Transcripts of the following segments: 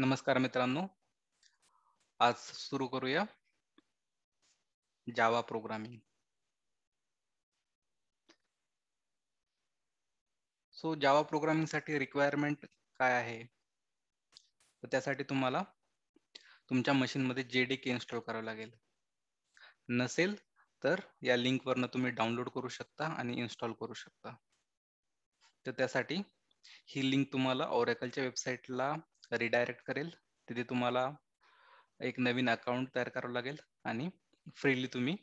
नमस्कार मित्रांनो आज सुरू करूया Java programming so Java programming साठी रिक्वायरमेंट काय आहे तर त्यासाठी तुम्हाला तुमच्या मशीनमध्ये के इन्स्टॉल करावं लागेल नसेल तर या लिंकवरनं तुम्ही डाउनलोड करू शकता आणि इन्स्टॉल करू शकता तर त्यासाठी ही लिंक तुम्हाला ओरेकलच्या वेबसाईटला रिडायरेक्ट करेल तिथे तुम्हाला एक नवीन अकाउंट तयार करावं लागेल आणि फ्रीली तुम्ही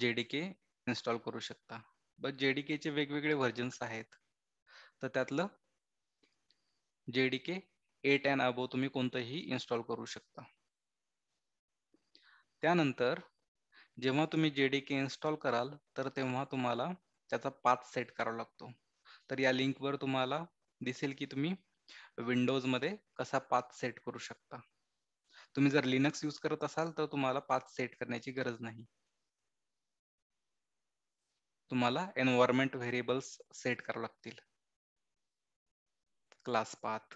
जेडीके इन्स्टॉल करू शकता बट चे वेगवेगळे व्हर्जन्स आहेत तर त्यातलं जेडीके एट अँड अबो तुम्ही कोणतंही इन्स्टॉल करू शकता त्यानंतर जेव्हा तुम्ही जेडीके इन्स्टॉल कराल तर तेव्हा तुम्हाला त्याचा पाथ सेट करावा लागतो तर या लिंकवर तुम्हाला दिसेल की तुम्ही विंडोज मध्ये कसा पाथ सेट करू शकता तुम्ही जर लिनक्स यूज करत असाल तर तुम्हाला पाथ सेट करण्याची गरज नाही तुम्हाला एनवायरमेंट व्हेरिएबल्स सेट करावे लागतील क्लास पाथ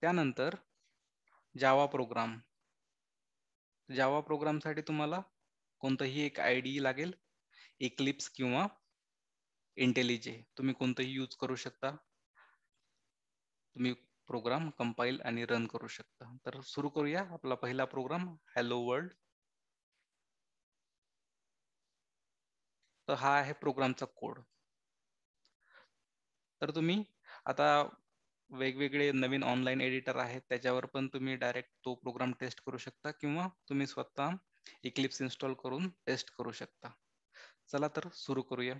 त्यानंतर जावा प्रोग्राम जावा प्रोग्राम साठी तुम्हाला कोणतंही एक आयडी लागेल इक्लिप्स किंवा इंटेलिजे तुम्ही कोणतंही यूज करू शकता तुम्ही प्रोग्राम कंपाईल आणि रन करू शकता तर सुरू करूया आपला पहिला प्रोग्राम हॅलो वर्ल्ड तर हा आहे प्रोग्रामचा कोड तर तुम्ही आता वेगवेगळे नवीन ऑनलाईन एडिटर आहेत त्याच्यावर पण तुम्ही डायरेक्ट तो प्रोग्राम टेस्ट करू शकता किंवा तुम्ही स्वतः इक्लिप्स इन्स्टॉल करून टेस्ट करू शकता चला तर सुरू करूया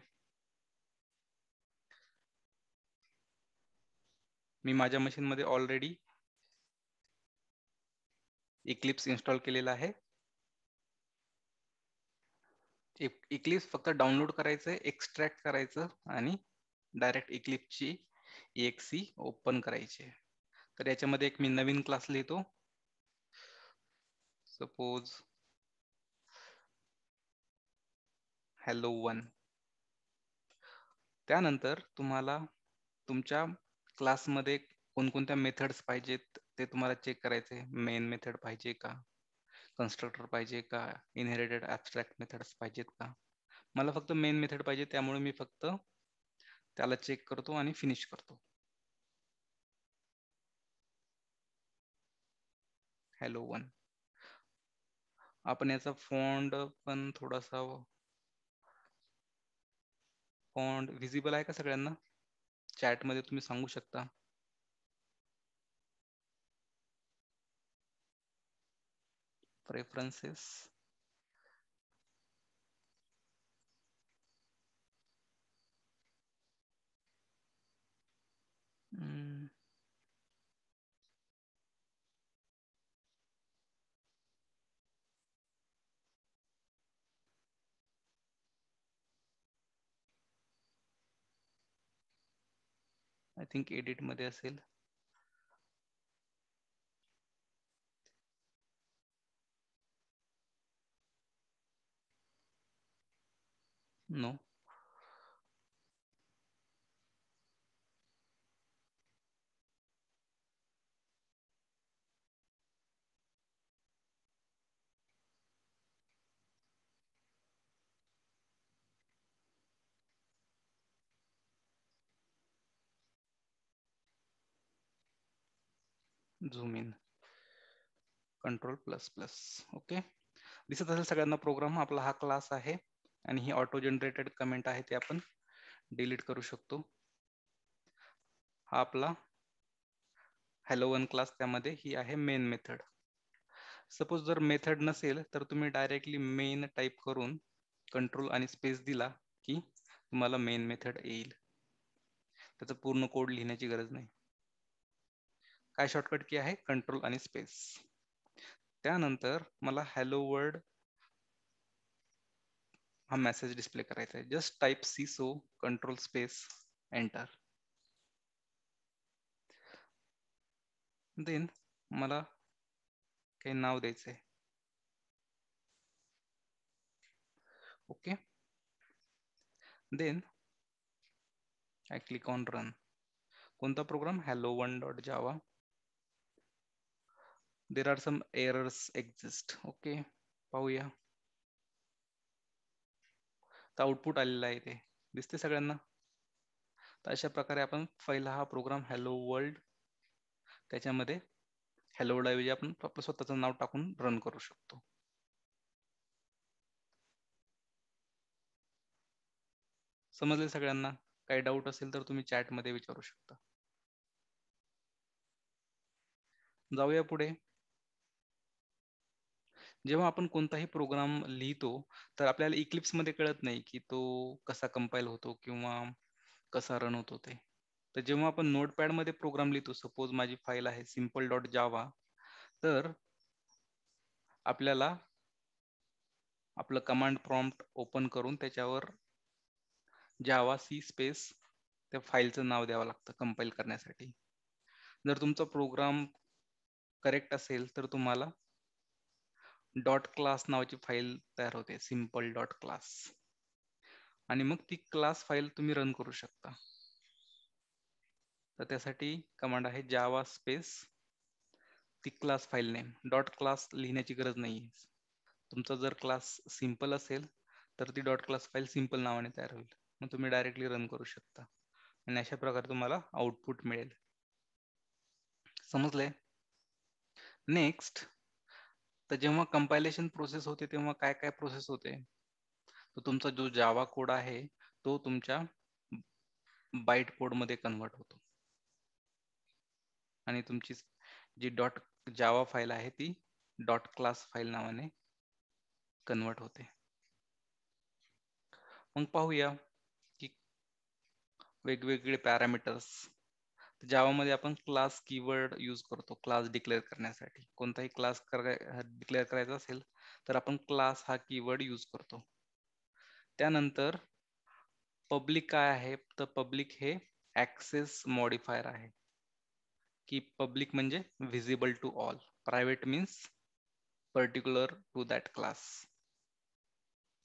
मी माझ्या मशीनमध्ये ऑलरेडी इक्लिप्स इन्स्टॉल केलेला आहे इक्लिप्स फक्त डाउनलोड करायचं एक्स्ट्रॅक्ट करायचं आणि डायरेक्ट इक्लिप्सची सी ओपन करायची तर याच्यामध्ये एक मी नवीन क्लास लिहितो सपोज हॅलो वन त्यानंतर तुम्हाला तुमच्या क्लासमध्ये कोणकोणत्या मेथड्स पाहिजेत ते तुम्हाला चेक करायचे मेन मेथड पाहिजे का कन्स्ट्रक्टर पाहिजे का इनहेरिटेड ॲबस्ट्रॅक्ट मेथड्स पाहिजेत का मला फक्त मेन मेथड पाहिजे त्यामुळे मी फक्त त्याला चेक करतो आणि फिनिश करतो हॅलो वन आपण याचा फॉन्ड पण थोडासा फॉन्ड विजिबल आहे का सगळ्यांना चॅट मध्ये तुम्ही सांगू शकता प्रेफरन्सेस Mm. थिंक एडिट मध्ये असेल no no. Zoom in control plus plus okay दिसत असेल सगळ्यांना प्रोग्राम आपला हा क्लास आहे आणि ही ऑटो जनरेटेड कमेंट आहे ते आपण डिलीट करू शकतो हा आपला हॅलो वन क्लास त्यामध्ये ही आहे मेन मेथड सपोज जर मेथड नसेल तर तुम्ही डायरेक्टली मेन टाईप करून कंट्रोल आणि स्पेस दिला की तुम्हाला मेन मेथड येईल त्याचं पूर्ण कोड लिहिण्याची गरज नाही काय शॉर्टकट की आहे कंट्रोल आणि स्पेस त्यानंतर मला हॅलो वर्ड हा मेसेज डिस्प्ले करायचा आहे just type syso control space enter then मला काही नाव द्यायचं okay then I click on run कोणता program hello one dot Java there are some errors exist okay पाहूया तर आउटपुट आलेला आहे ते दिसते सगळ्यांना तर अशा प्रकारे आपण पहिला हा प्रोग्राम हॅलो वर्ल्ड त्याच्यामध्ये हॅलो वर्ल्ड आपण आपलं स्वतःचं नाव टाकून रन करू शकतो समजले सगळ्यांना काही डाऊट असेल तर तुम्ही चॅटमध्ये विचारू शकता जाऊया पुढे जेव्हा आपण कोणताही प्रोग्राम लिहितो तर आपल्याला इक्लिप्स मध्ये कळत नाही की तो कसा कंपाईल होतो किंवा कसा रन होतो ते तर जेव्हा आपण नोटपॅड मध्ये प्रोग्राम लिहितो सपोज माझी फाईल आहे सिम्पल डॉट जावा तर आपल्याला आपलं कमांड प्रॉम्प्ट ओपन करून त्याच्यावर जावा सी स्पेस त्या फाईलचं नाव द्यावं लागतं कंपाईल करण्यासाठी जर तुमचा प्रोग्राम करेक्ट असेल तर तुम्हाला डॉट क्लास नावाची फाईल तयार होते सिम्पल डॉट क्लास आणि मग ती क्लास फाईल तुम्ही रन करू शकता तर त्यासाठी कमांड आहे जावा स्पेस ती class file name dot class लिहिण्याची गरज नाही तुमचा जर क्लास सिम्पल असेल तर ती डॉट क्लास फाईल सिम्पल नावाने तयार होईल मग तुम्ही डायरेक्टली रन करू शकता आणि अशा प्रकारे तुम्हाला आउटपुट मिळेल समजले नेक्स्ट तर जेव्हा कंपायलेशन प्रोसेस होते तेव्हा काय काय प्रोसेस होते तर तुमचा जो जावा कोड आहे तो तुमच्या बाईट कोड मध्ये कन्वर्ट होतो आणि तुमची जी डॉट जावा फाईल आहे ती डॉट क्लास फाईल नावाने कन्वर्ट होते मग पाहूया की वेगवेगळे पॅरामीटर्स जावामध्ये आपण क्लास कीवर्ड यूज करतो क्लास डिक्लेअर करण्यासाठी कोणताही क्लास डिक्लेअर करायचा असेल तर आपण क्लास हा कीवर्ड यूज करतो त्यानंतर पब्लिक काय आहे तर पब्लिक हे ऍक्सेस मॉडिफायर आहे की पब्लिक म्हणजे visible to all private means particular to that class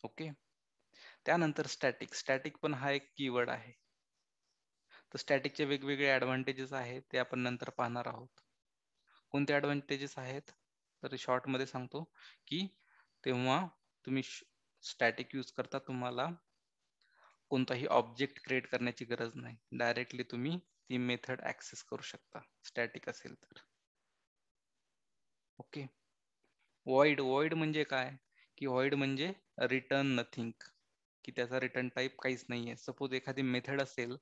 okay त्यानंतर स्टॅटिक स्टॅटिक पण हा एक कीवर्ड आहे तर स्टॅटिकचे वेगवेगळे ऍडव्हान्टेजेस आहेत ते आपण नंतर पाहणार आहोत कोणते ॲडव्हान्टेजेस आहेत तर शॉर्टमध्ये सांगतो की तेव्हा तुम्ही स्टॅटिक यूज करता तुम्हाला कोणताही ऑब्जेक्ट क्रिएट करण्याची गरज नाही डायरेक्टली तुम्ही ती मेथड ऍक्सेस करू शकता स्टॅटिक असेल तर ओके वॉइड वॉइड म्हणजे काय की वॉइड म्हणजे रिटर्न नथिंग की त्याचा रिटर्न टाईप काहीच नाहीये सपोज एखादी मेथड असेल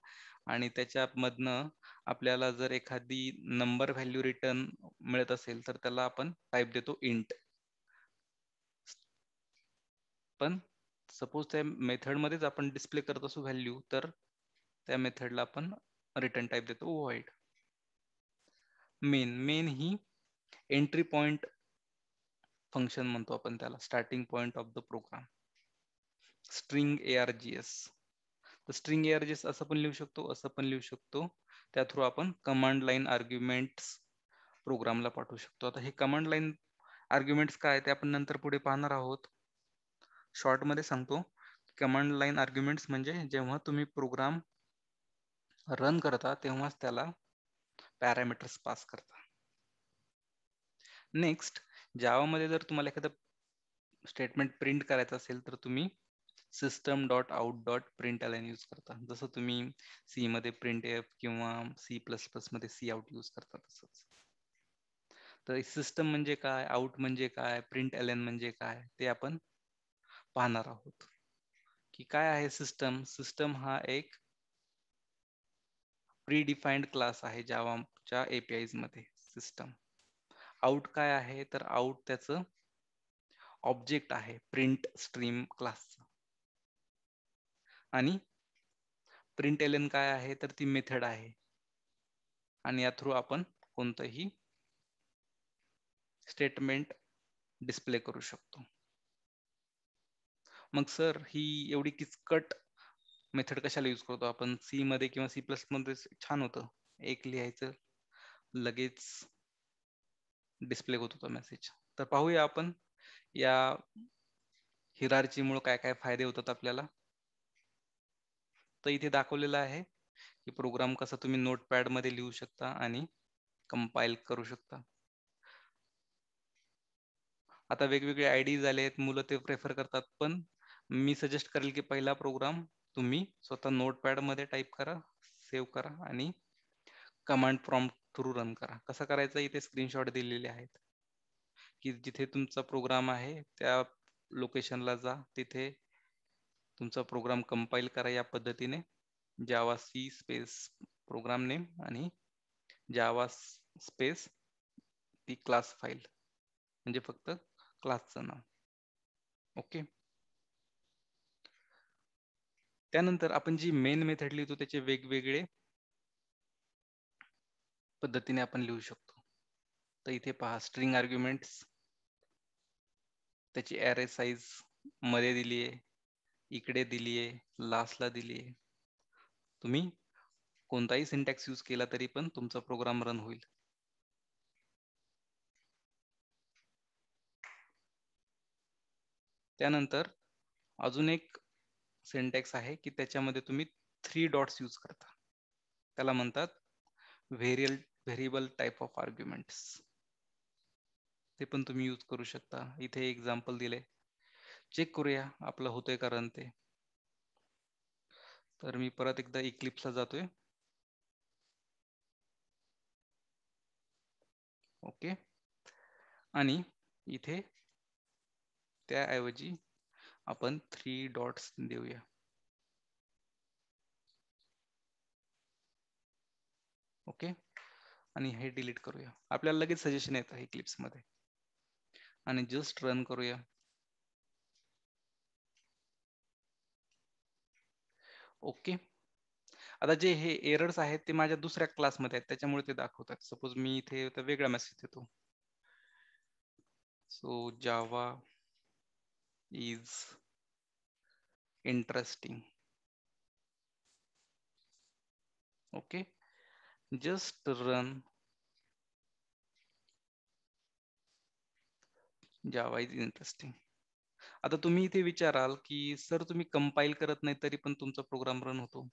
आणि त्याच्यामधनं आपल्याला जर एखादी नंबर व्हॅल्यू रिटर्न मिळत असेल तर त्याला आपण टाईप देतो इंट पण सपोज त्या मेथडमध्येच आपण डिस्प्ले करत असू व्हॅल्यू तर त्या मेथडला आपण रिटर्न टाईप देतो वॉइड मेन मेन ही एंट्री पॉइंट फंक्शन म्हणतो आपण त्याला starting point of the program string ARGS तर स्ट्रिंग एआरजीएस असं पण लिहू शकतो असं पण लिहू शकतो त्या थ्रू आपण कमांड लाईन आर्ग्युमेंट्स प्रोग्रामला पाठवू शकतो आता हे कमांड लाईन आर्ग्युमेंट्स काय ते आपण नंतर पुढे पाहणार आहोत शॉर्टमध्ये सांगतो कमांड लाईन आर्ग्युमेंट्स म्हणजे जेव्हा तुम्ही प्रोग्राम रन करता तेव्हाच त्याला पॅरामीटर्स पास करता नेक्स्ट जावामध्ये जर तुम्हाला एखादं स्टेटमेंट प्रिंट करायचं असेल तर तुम्ही system dot out dot print line use करता जसं तुम्ही सी मध्ये प्रिंट एफ किंवा सी प्लस प्लस मध्ये सी आउट यूज करता तसंच तर सिस्टम म्हणजे काय आउट म्हणजे काय प्रिंट एलाइन म्हणजे काय ते आपण पाहणार आहोत की काय आहे सिस्टम सिस्टम हा एक प्रीडिफाईंड क्लास आहे जावाच्या एपीआय मध्ये सिस्टम आउट काय आहे तर आउट त्याचं ऑब्जेक्ट आहे प्रिंट स्ट्रीम क्लासचं आणि प्रिंट एल काय आहे तर ती मेथड आहे आणि या थ्रू आपण कोणतंही स्टेटमेंट डिस्प्ले करू शकतो मग सर ही एवढी किचकट मेथड कशाला यूज करतो आपण सी मध्ये किंवा सी प्लस मध्ये छान होतं एक लिहायचं लगेच डिस्प्ले होत होता मेसेज तर पाहूया आपण या हिरारची मुळे काय काय फायदे होतात आपल्याला फक्त इथे दाखवलेलं आहे की प्रोग्राम कसा तुम्ही नोटपॅड मध्ये लिहू शकता आणि कंपाईल करू शकता आता वेगवेगळे आयडीज आले आहेत मुलं ते प्रेफर करतात पण मी सजेस्ट करेल की पहिला प्रोग्राम तुम्ही स्वतः नोटपॅड मध्ये टाईप करा सेव्ह करा आणि कमांड प्रॉम्प्ट थ्रू रन करा कसं करायचं इथे स्क्रीनशॉट दिलेले आहेत की जिथे तुमचा प्रोग्राम आहे त्या लोकेशनला जा तिथे तुमचा प्रोग्राम कंपाईल करा या पद्धतीने Java C space program name आणि जावा स्पेस ती क्लास फाईल म्हणजे फक्त क्लासचं नाव ओके त्यानंतर आपण जी मेन मेथड लिहितो त्याचे वेगवेगळे पद्धतीने आपण लिहू शकतो तर इथे पहा स्ट्रिंग आर्ग्युमेंट्स त्याची ॲरे साईज मध्ये दिली आहे इकडे दिलीये लास्टला दिलीये तुम्ही कोणताही सिंटॅक्स यूज केला तरी पण तुमचा प्रोग्राम रन होईल त्यानंतर अजून एक सिंटॅक्स आहे की त्याच्यामध्ये तुम्ही थ्री डॉट्स यूज करता त्याला म्हणतात व्हेरियल व्हेरिएबल टाईप ऑफ आर्ग्युमेंट्स ते पण तुम्ही यूज करू शकता इथे एक्झाम्पल दिले चेक करूया आपलं होतंय कारण ते तर मी परत एकदा इक्लिप्सला जातोय ओके आणि इथे त्याऐवजी आपण थ्री डॉट्स देऊया ओके आणि हे डिलीट करूया आपल्याला लगेच सजेशन येतं इक्लिप्स मध्ये आणि जस्ट रन करूया ओके आता जे हे एरर्स आहेत ते माझ्या दुसऱ्या क्लासमध्ये आहेत त्याच्यामुळे ते दाखवतात सपोज मी इथे वेगळा मेसेज देतो so Java is interesting okay just run Java is interesting आता तुम्ही इथे विचाराल की सर तुम्ही कंपाईल करत नाही तरी पण तुमचा प्रोग्राम रन होतो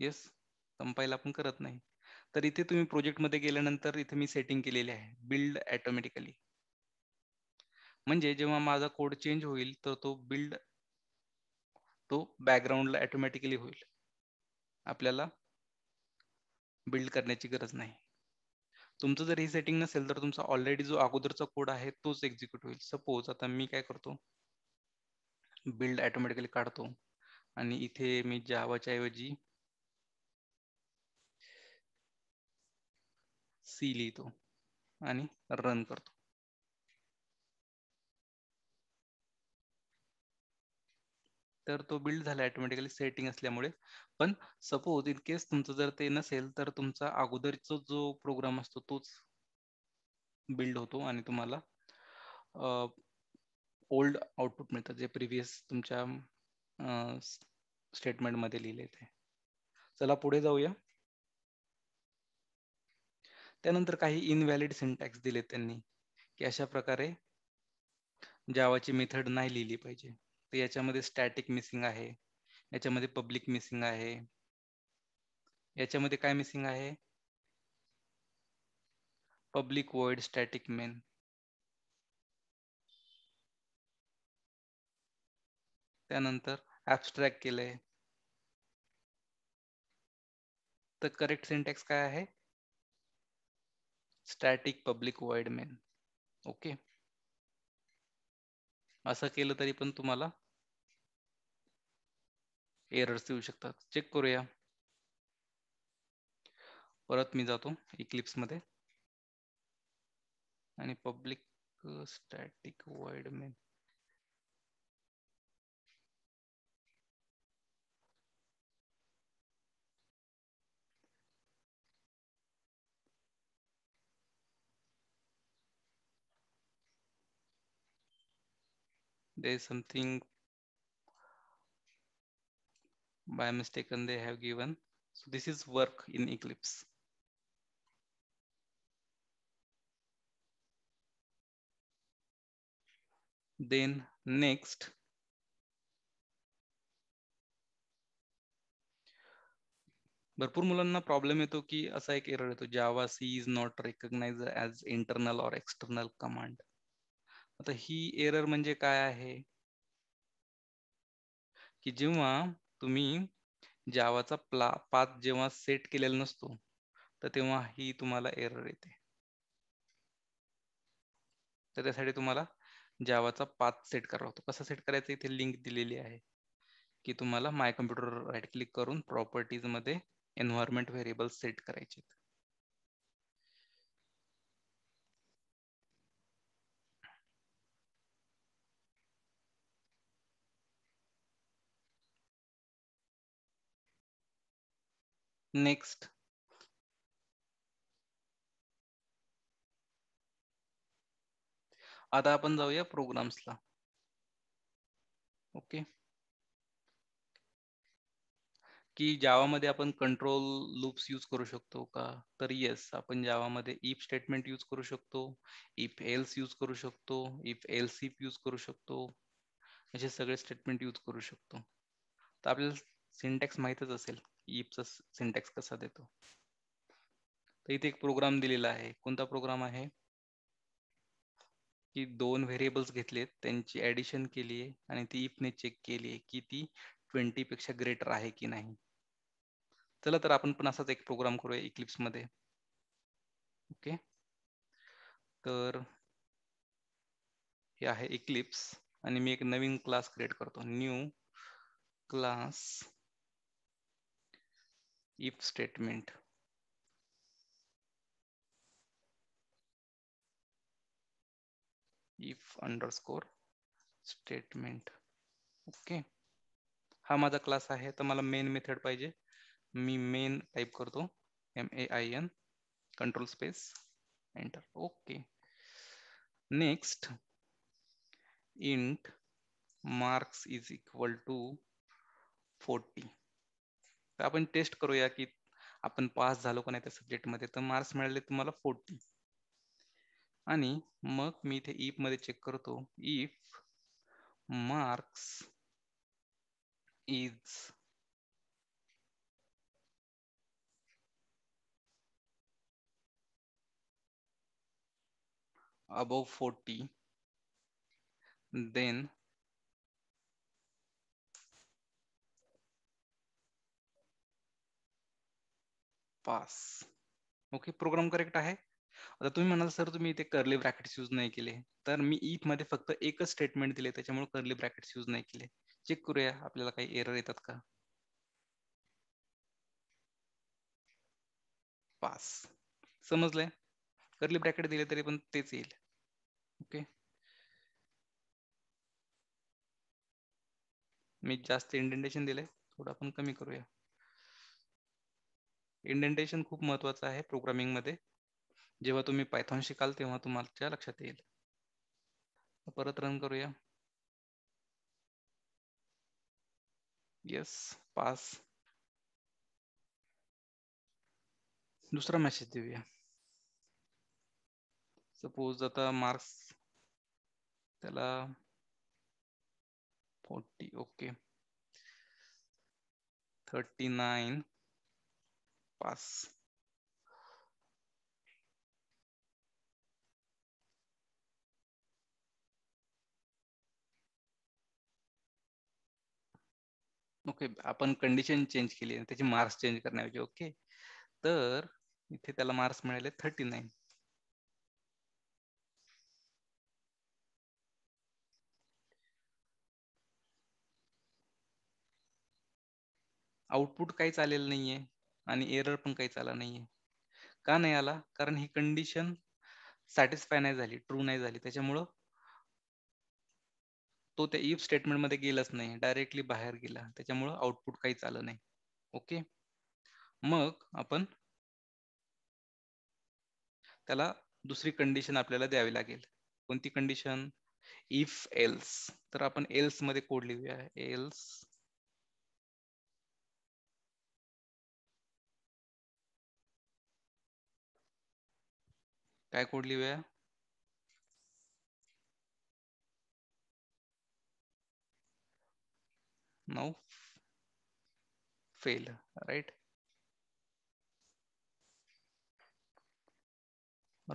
येस कंपाईल आपण करत नाही तर इथे तुम्ही प्रोजेक्टमध्ये गेल्यानंतर इथे मी सेटिंग केलेली आहे बिल्ड ॲटोमॅटिकली म्हणजे जेव्हा माझा कोड चेंज होईल तर तो बिल्ड तो बॅकग्राऊंडला ऑटोमॅटिकली होईल आपल्याला बिल्ड करण्याची गरज नाही तुमचं जर हे सेटिंग नसेल तर तुमचा ऑलरेडी जो अगोदरचा कोड आहे तोच एक्झिक्युट होईल सपोज आता मी काय करतो बिल्ड ऑटोमॅटिकली काढतो आणि इथे मी जावाच्या ऐवजी सी लिहितो आणि रन करतो तर तो बिल्ड झाला ऑटोमॅटिकली सेटिंग असल्यामुळे पण सपोज इन केस तुमचं जर ते नसेल तर तुमचा अगोदरचा जो प्रोग्राम असतो तोच बिल्ड होतो आणि तुम्हाला ओल्ड आउटपुट मिळतात जे प्रिव्हियस तुमच्या स्टेटमेंटमध्ये लिहिले ते चला पुढे जाऊया त्यानंतर काही इनव्हॅलिड सिंटॅक्स दिले त्यांनी की अशा प्रकारे जावाची मेथड नाही लिहिली पाहिजे तर याच्यामध्ये स्टॅटिक मिसिंग आहे याच्यामध्ये पब्लिक मिसिंग आहे याच्यामध्ये काय मिसिंग आहे पब्लिक वर्ड स्टॅटिक मेन त्यानंतर ऍबस्ट्रॅक्ट केलंय तर करेक्ट सिंटॅक्स काय आहे static public void main okay असं केलं तरी पण तुम्हाला एरर्स येऊ शकतात चेक करूया परत मी जातो इक्लिप्स मध्ये आणि public static void main there is something by mistaken they have given. So this is work in Eclipse. Then next, भरपूर मुलांना प्रॉब्लेम येतो की असा एक एरर येतो Java C is not recognize as internal or external command आता ही error म्हणजे काय आहे की जेव्हा तुम्ही जावाचा प्ला पाथ जेव्हा सेट केलेला नसतो तर तेव्हा ही तुम्हाला एरर येते तर त्यासाठी तुम्हाला जावाचा पाथ सेट करावा लागतो कसा सेट करायचा इथे लिंक दिलेली आहे की तुम्हाला माय कम्प्युटर राईट क्लिक करून प्रॉपर्टीज मध्ये एन्व्हायरमेंट व्हेरिएबल सेट करायचे नेक्स्ट आता आपण जाऊया प्रोग्राम्सला ओके की जावामध्ये आपण कंट्रोल लूप्स यूज करू शकतो का तर येस आपण जावामध्ये इफ स्टेटमेंट यूज करू शकतो इफ एल्स यूज करू शकतो इफ एल्स इफ यूज करू शकतो असे सगळे स्टेटमेंट यूज करू शकतो तर आपल्याला सिंटॅक्स माहीतच असेल इफचा सिंटॅक्स कसा देतो तर इथे एक प्रोग्राम दिलेला आहे कोणता प्रोग्राम आहे की दोन व्हेरिएबल्स घेतले त्यांची ऍडिशन केली आहे आणि ती इफने चेक केली आहे की ती ट्वेंटी पेक्षा ग्रेटर आहे की नाही चला तर आपण पण असाच एक प्रोग्राम करूया इक्लिप्स मध्ये ओके तर हे आहे इक्लिप्स आणि मी एक नवीन क्लास क्रिएट करतो new class if statement if underscore statement okay हा माझा क्लास आहे तर मला मेन मेथड पाहिजे मी मेन टाईप करतो M A I N control space enter okay next int marks is equal to forty तर आपण टेस्ट करूया की आपण पास झालो का नाही त्या सब्जेक्टमध्ये तर मार्क्स मिळाले तुम्हाला फोर्टी आणि मग मी इथे इफ मध्ये चेक करतो if marks is above forty then pass okay program correct आहे आता तुम्ही म्हणाल सर तुम्ही इथे कर्ली ब्रॅकेट यूज नाही केले तर मी इफ मध्ये फक्त एकच स्टेटमेंट दिले त्याच्यामुळे कर्ली ब्रॅकेट्स यूज नाही केले चेक करूया आपल्याला काही एरर येतात का पास समजलंय कर्ली ब्रॅकेट दिले तरी पण तेच येईल ओके मी जास्त इंडेंटेशन दिले थोडं आपण कमी करूया इंडेंटेशन खूप महत्वाचं आहे प्रोग्रामिंग मध्ये जेव्हा तुम्ही पायथॉन शिकाल तेव्हा तुम्हाला लक्षात येईल परत रन करूया येस पास दुसरा मेसेज देऊया सपोज आता मार्क्स त्याला forty okay thirty nine pass okay आपण कंडिशन चेंज केली आणि त्याचे मार्क्स चेंज करण्याऐवजी ओके तर इथे त्याला मार्क्स मिळाले थर्टी नाईन आउटपुट काहीच आलेलं नाहीये आणि एरर पण काहीच आला नाहीये का नाही आला कारण ही कंडिशन सॅटिस्फाय नाही झाली ट्रू नाही झाली त्याच्यामुळं तो त्या इफ स्टेटमेंट मध्ये गेलाच नाही डायरेक्टली बाहेर गेला त्याच्यामुळं आउटपुट काहीच आलं नाही ओके मग आपण त्याला दुसरी कंडिशन आपल्याला द्यावी लागेल कोणती कंडिशन इफ एल्स तर आपण एल्स मध्ये कोड लिहूया एल्स काय कोड लिहूया नऊ फेल राईट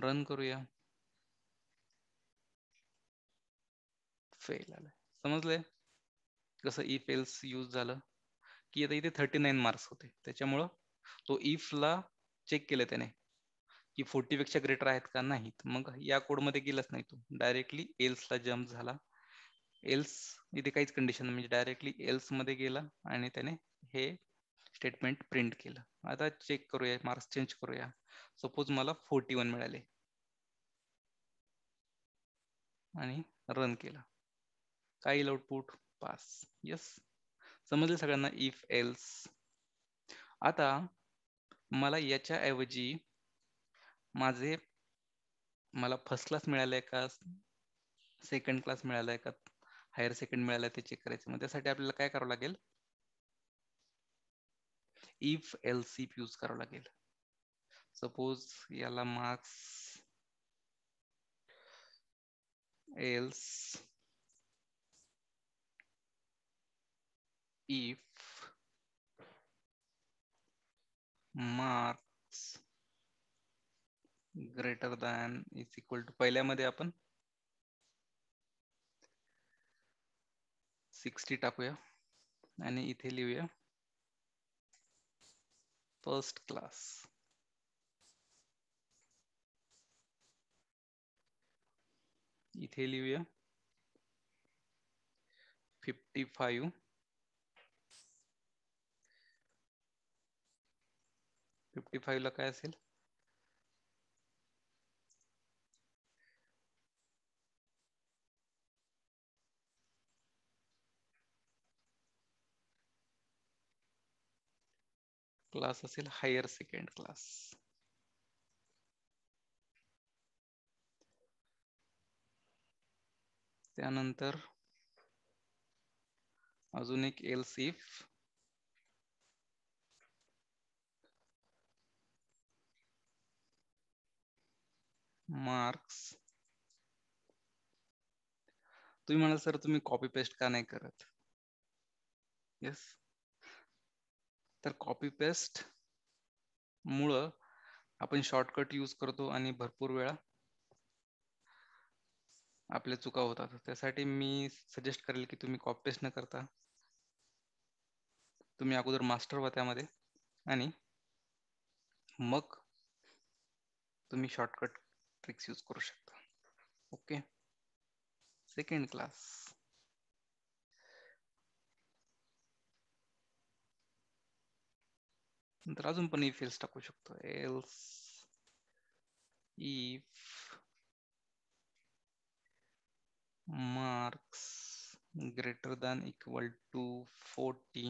रन करूया फेल आलाय समजले कसं ई फेल्स यूज झालं की आता इथे थर्टी नाईन मार्क्स होते त्याच्यामुळं तो इफला चेक केलं त्याने की फोर्टी पेक्षा ग्रेटर आहेत का नाहीत मग या कोडमध्ये गेलाच नाही तो डायरेक्टली एल्सला जम्प झाला एल्स इथे काहीच कंडिशन म्हणजे डायरेक्टली एल्स मध्ये गेला आणि त्याने हे स्टेटमेंट प्रिंट केलं आता चेक करूया मार्क्स चेंज करूया सपोज मला फोर्टी वन मिळाले आणि रन केला काय येईल आउटपुट पास यस समजले सगळ्यांना इफ एल्स आता मला याच्या ऐवजी माझे मला फर्स्ट क्लास मिळालाय का सेकंड क्लास मिळालाय का हायर सेकंड मिळालाय ते चेक करायचं मग त्यासाठी आपल्याला काय करावं लागेल इफ एल यूज करावं लागेल सपोज याला marks else if marks greater than is equal to पहिल्यामध्ये आपण सिक्स्टी टाकूया आणि इथे लिहूया फर्स्ट क्लास इथे लिहूया फिफ्टी फाईव्ह फिफ्टी ला काय असेल क्लास असेल हायर सेकंड क्लास त्यानंतर अजून एक एल सीफ मार्क्स तुम्ही म्हणाल सर तुम्ही कॉपी पेस्ट का नाही करत येस तर कॉपी पेस्ट मुळ आपण शॉर्टकट यूज करतो आणि भरपूर वेळा आपल्या चुका होतात त्यासाठी मी सजेस्ट करेल की तुम्ही कॉपी पेस्ट न करता तुम्ही अगोदर मास्टर व्हा त्यामध्ये आणि मग तुम्ही शॉर्टकट ट्रिक्स यूज करू शकता ओके सेकंड क्लास नंतर अजून पण इफ एल्स टाकू शकतो else if marks greater than equal to forty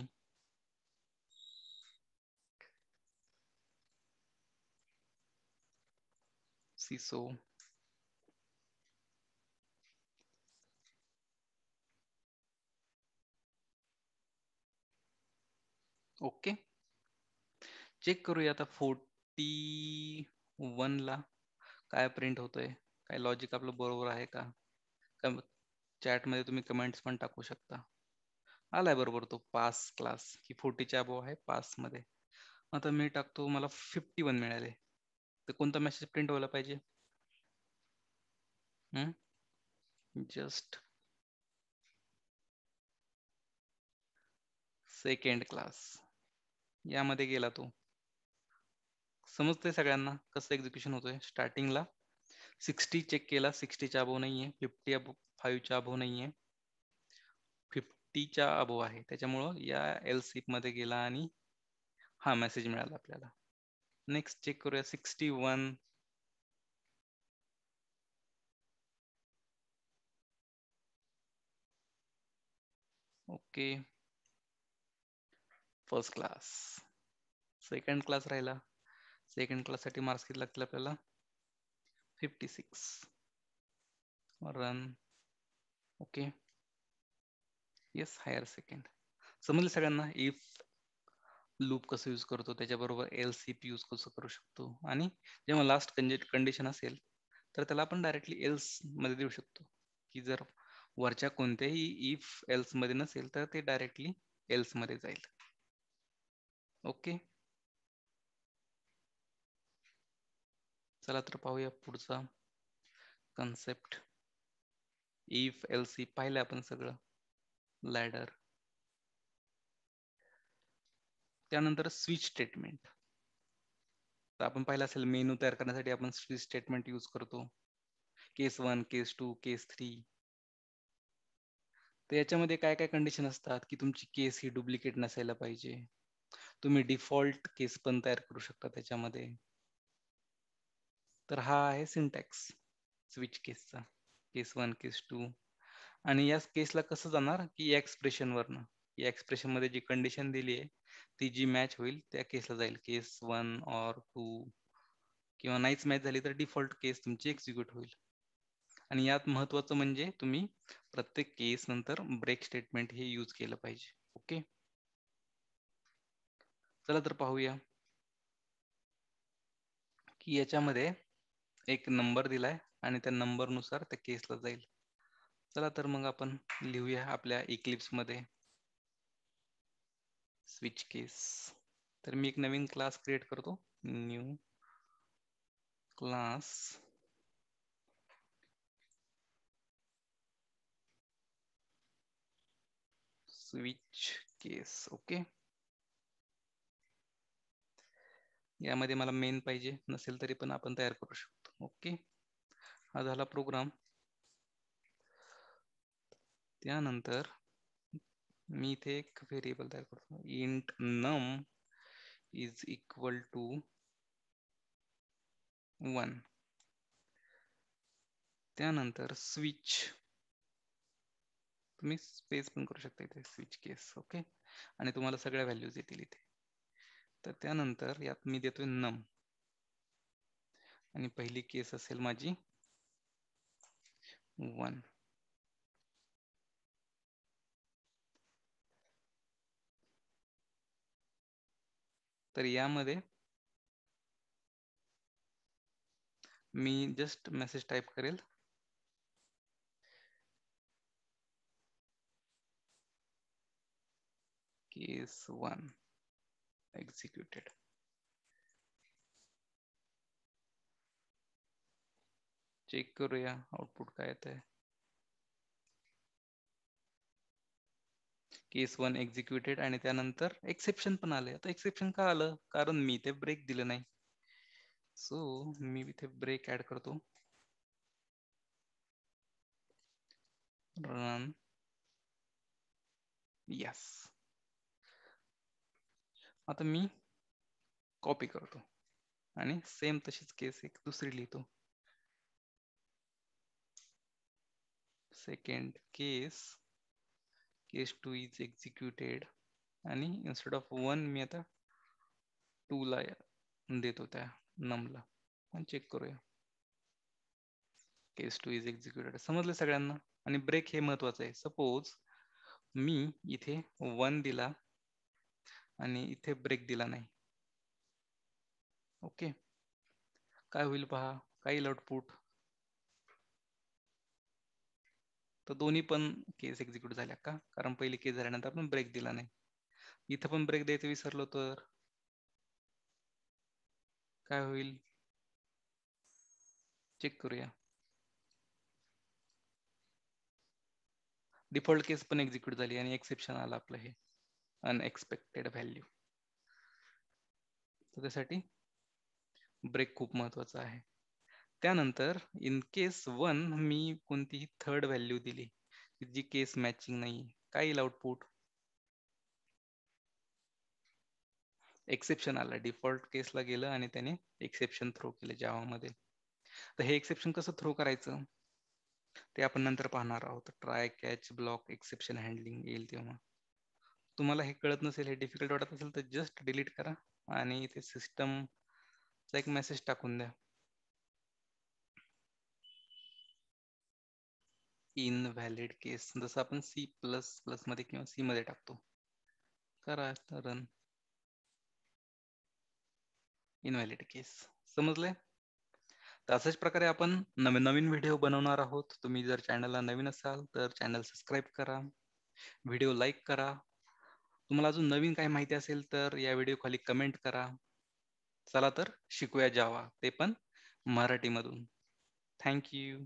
syso okay check करूया आता फोर्टी वनला ला काय प्रिंट होतोय काय लॉजिक आपलं बरोबर आहे का चॅटमध्ये तुम्ही कमेंट्स पण टाकू शकता आलाय बरोबर तो पास क्लास की फोर्टीच्या अबो आहे पास मध्ये आता मी टाकतो मला फिफ्टी वन मिळाले तर कोणता मेसेज प्रिंट व्हायला पाहिजे जस्ट सेकंड क्लास यामध्ये गेला तो समजतंय सगळ्यांना कसं एक्झिक्युशन होतोय स्टार्टिंगला सिक्स्टी चेक केला सिक्स्टीच्या अबो आहे फिफ्टी अबो फाईव्हच्या अबो आहे फिफ्टीच्या अबो आहे त्याच्यामुळं या एल सीप मध्ये गेला आणि हा मेसेज मिळाला आपल्याला नेक्स्ट चेक करूया sixty one okay first class second class राहिला सेकंड क्लास साठी मार्क्स किती लागतील आपल्याला fifty six run okay yes higher second समजले सगळ्यांना इफ लूप कसं यूज करतो त्याच्याबरोबर एल सी पी यूज कसं करू शकतो आणि जेव्हा लास्ट कंडिशन असेल तर त्याला आपण डायरेक्टली एल्स मध्ये देऊ शकतो की जर वरच्या कोणत्याही इफ एल्स मध्ये नसेल तर ते डायरेक्टली एल्स मध्ये जाईल ओके चला तर पाहूया पुढचा कन्सेप्ट इफ एल सी पाहिलं आपण सगळं लॅडर त्यानंतर स्विच स्टेटमेंट तर आपण पाहिलं असेल मेनू तयार करण्यासाठी आपण स्विच स्टेटमेंट यूज करतो case one case two case three तर याच्यामध्ये काय काय कंडिशन असतात की तुमची केस ही डुप्लिकेट नसायला पाहिजे तुम्ही डिफॉल्ट केस पण तयार करू शकता त्याच्यामध्ये तर हा आहे सिंटॅक्स स्विच केसचा केस वन केस टू आणि या केसला कसं जाणार की या एक्सप्रेशनवरनं या एक्सप्रेशन मध्ये जी कंडिशन दिली आहे ती जी मॅच होईल त्या केसला जाईल केस वन और टू किंवा नाहीच मॅच झाली तर डिफॉल्ट केस तुमची एक्झिक्यूट होईल आणि यात महत्वाचं म्हणजे तुम्ही प्रत्येक केस नंतर ब्रेक स्टेटमेंट हे यूज केलं पाहिजे ओके चला तर पाहूया की याच्यामध्ये एक नंबर दिलाय आणि त्या नंबर नुसार त्या केसला जाईल चला तर मग आपण लिहूया आपल्या इक्लिप्स मध्ये स्विच केस तर मी एक नवीन क्लास क्रिएट करतो new class switch case okay यामध्ये मला मेन पाहिजे नसेल तरी पण आपण तयार करू शकतो ओके हा झाला प्रोग्राम त्यानंतर मी इथे एक व्हेरिएबल तयार करतो int num is equal to one त्यानंतर स्विच तुम्ही स्पेस पण करू शकता इथे स्विच केस ओके आणि तुम्हाला सगळ्या व्हॅल्यूज येतील इथे तर त्यानंतर यात मी देतोय नम आणि पहिली केस असेल माझी वन तर यामध्ये मी जस्ट मेसेज टाईप करेल केस वन एक्झिक्युटेड चेक करूया आउटपुट काय येत केस वन एक्झिक्युटेड आणि त्यानंतर एक्सेप्शन पण आले आता एक्सेप्शन का आलं कारण मी ते ब्रेक दिलं नाही सो मी इथे ब्रेक ऍड करतो रन यस आता मी कॉपी करतो आणि सेम तशीच केस एक दुसरी लिहितो second case case 2 is executed आणि इन्स्टेड ऑफ वन मी आता टू ला देतो त्या नमला पण चेक करूया केस टू इज एक्झिक्युटेड समजलं सगळ्यांना आणि ब्रेक हे महत्वाचं आहे सपोज मी इथे वन दिला आणि इथे ब्रेक दिला नाही ओके काय होईल पहा काही आउटपुट तर दोन्ही पण केस एक्झिक्यूट झाल्या का कारण पहिली केस झाल्यानंतर आपण ब्रेक दिला नाही इथं पण ब्रेक द्यायचं विसरलो तर काय होईल चेक करूया डिफॉल्ट केस पण एक्झिक्यूट झाली आणि एक्सेप्शन आला आपलं हे अनएक्सपेक्टेड व्हॅल्यू त्यासाठी ब्रेक खूप महत्वाचा आहे त्यानंतर इन केस वन मी कोणतीही थर्ड व्हॅल्यू दिली जी केस मॅचिंग नाही काय येईल आउटपुट एक्सेप्शन आला डिफॉल्ट केसला गेलं आणि त्याने एक्सेप्शन थ्रो केलं जावामध्ये तर हे एक्सेप्शन कसं थ्रो करायचं ते आपण नंतर पाहणार आहोत try catch block exception handling येईल तेव्हा तुम्हाला हे कळत नसेल हे डिफिकल्ट वाटत असेल तर जस्ट डिलीट करा आणि इथे सिस्टमचा एक मेसेज टाकून द्या इनव्हॅलिड केस जसं आपण सी प्लस प्लस मध्ये किंवा सी मध्ये टाकतो करा रन इनव्हॅलिड केस समजले तर अशाच प्रकारे आपण नवीन नवीन व्हिडिओ बनवणार आहोत तुम्ही जर चॅनलला नवीन असाल तर चॅनल सबस्क्राईब करा व्हिडिओ लाईक करा तुम्हाला अजून नवीन काही माहिती असेल तर या व्हिडिओ खाली कमेंट करा चला तर शिकूया जावा ते पण मराठीमधून थँक्यू